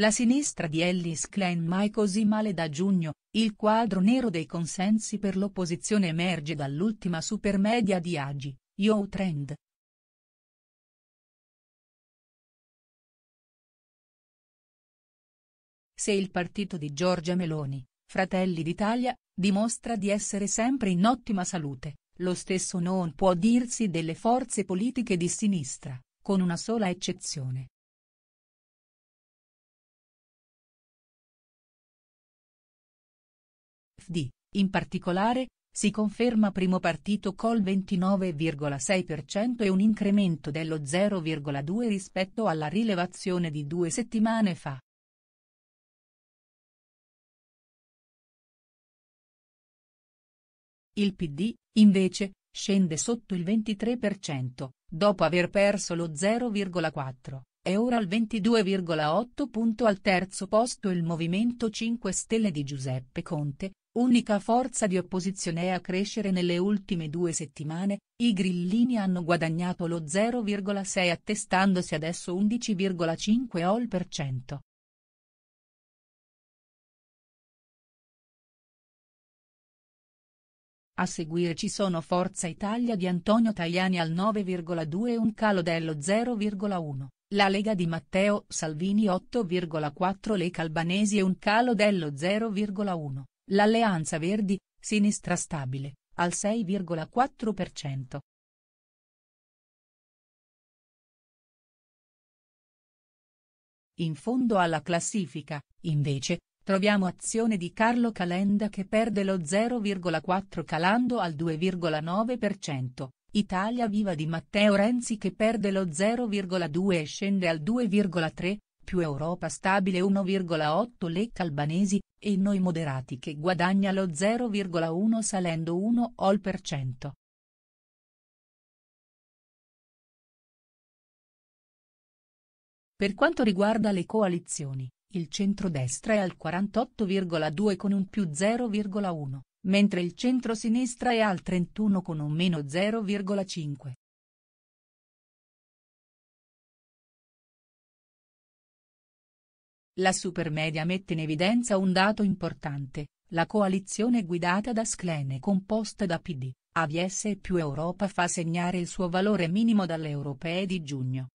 La sinistra di Ellis Klein mai così male da giugno, il quadro nero dei consensi per l'opposizione emerge dall'ultima supermedia di Agi, Yo Trend. Se il partito di Giorgia Meloni, Fratelli d'Italia, dimostra di essere sempre in ottima salute, lo stesso non può dirsi delle forze politiche di sinistra, con una sola eccezione, PD, in particolare, si conferma primo partito col 29,6% e un incremento dello 0,2 rispetto alla rilevazione di due settimane fa. Il PD, invece, scende sotto il 23%, dopo aver perso lo 0,4, è ora al 22,8. Al terzo posto il Movimento 5 Stelle di Giuseppe Conte, Unica forza di opposizione è a crescere nelle ultime due settimane, i grillini hanno guadagnato lo 0,6 attestandosi adesso 11,5 all per cento. A seguire ci sono Forza Italia di Antonio Tajani al 9,2 e un calo dello 0,1, la Lega di Matteo Salvini 8,4 Lei Calbanesi e un calo dello 0,1, L'alleanza Verdi, sinistra stabile, al 6,4%. In fondo alla classifica, invece, troviamo azione di Carlo Calenda che perde lo 0,4 calando al 2,9%, Italia Viva di Matteo Renzi che perde lo 0,2 e scende al 2,3%, più Europa stabile 1,8 Lech Albanesi, e Noi Moderati che guadagna lo 0,1 salendo 1 ol per cento. Per quanto riguarda le coalizioni, il centrodestra è al 48,2 con un più 0,1, mentre il centro-sinistra è al 31 con un meno 0,5. La supermedia mette in evidenza un dato importante, la coalizione guidata da Sclene composta da PD, AVS e più Europa fa segnare il suo valore minimo dalle europee di giugno,